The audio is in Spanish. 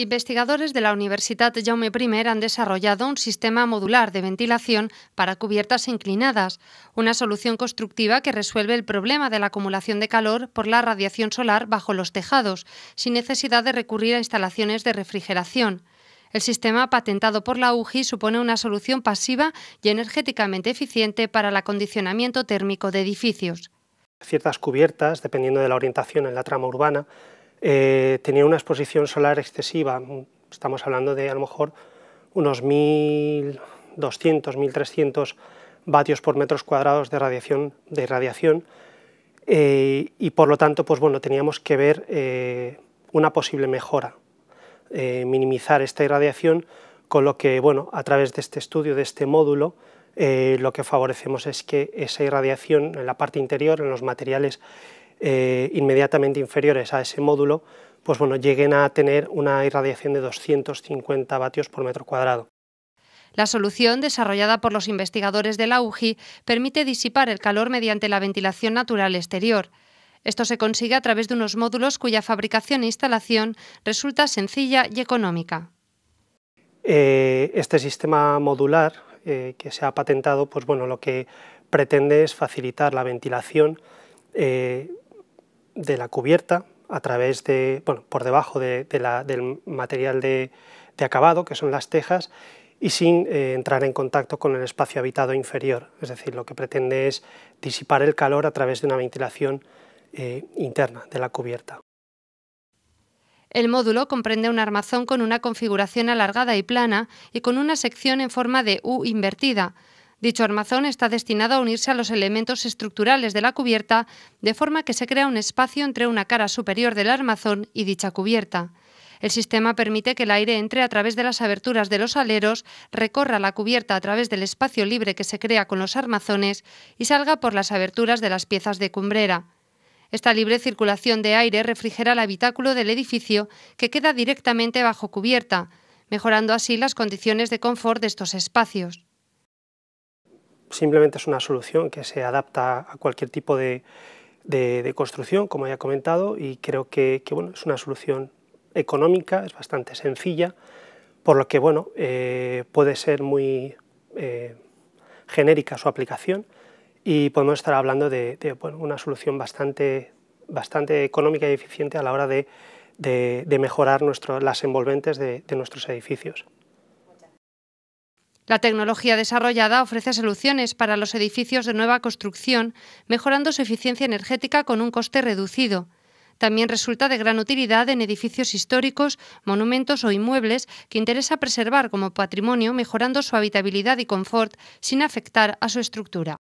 Investigadores de la Universidad Jaume I han desarrollado un sistema modular de ventilación para cubiertas inclinadas, una solución constructiva que resuelve el problema de la acumulación de calor por la radiación solar bajo los tejados, sin necesidad de recurrir a instalaciones de refrigeración. El sistema patentado por la UGI supone una solución pasiva y energéticamente eficiente para el acondicionamiento térmico de edificios. Ciertas cubiertas, dependiendo de la orientación en la trama urbana, eh, tenía una exposición solar excesiva, estamos hablando de a lo mejor unos 1.200, 1.300 vatios por metros cuadrados de radiación, de irradiación, eh, y por lo tanto, pues bueno, teníamos que ver eh, una posible mejora, minimizar esta irradiación, con lo que, bueno, a través de este estudio, de este módulo, lo que favorecemos es que esa irradiación en la parte interior, en los materiales eh, inmediatamente inferiores a ese módulo, pues bueno, lleguen a tener una irradiación de 250 vatios por metro cuadrado. La solución, desarrollada por los investigadores de la UGI, permite disipar el calor mediante la ventilación natural exterior. Esto se consigue a través de unos módulos cuya fabricación e instalación resulta sencilla y económica. Eh, este sistema modular eh, que se ha patentado, pues bueno, lo que pretende es facilitar la ventilación de la cubierta a través de, bueno, por debajo de, del material de, acabado, que son las tejas, y sin eh, entrar en contacto con el espacio habitado inferior. Es decir, lo que pretende es disipar el calor a través de una ventilación eh, interna de la cubierta. El módulo comprende un armazón con una configuración alargada y plana y con una sección en forma de U invertida, Dicho armazón está destinado a unirse a los elementos estructurales de la cubierta, de forma que se crea un espacio entre una cara superior del armazón y dicha cubierta. El sistema permite que el aire entre a través de las aberturas de los aleros, recorra la cubierta a través del espacio libre que se crea con los armazones y salga por las aberturas de las piezas de cumbrera. Esta libre circulación de aire refrigera el habitáculo del edificio que queda directamente bajo cubierta, mejorando así las condiciones de confort de estos espacios simplemente es una solución que se adapta a cualquier tipo de, construcción, como ya he comentado, y creo que, es una solución económica, es bastante sencilla, por lo que bueno, eh, puede ser muy eh, genérica su aplicación y podemos estar hablando de, una solución bastante, económica y eficiente a la hora de, mejorar las envolventes de nuestros edificios. La tecnología desarrollada ofrece soluciones para los edificios de nueva construcción, mejorando su eficiencia energética con un coste reducido. También resulta de gran utilidad en edificios históricos, monumentos o inmuebles que interesa preservar como patrimonio, mejorando su habitabilidad y confort sin afectar a su estructura.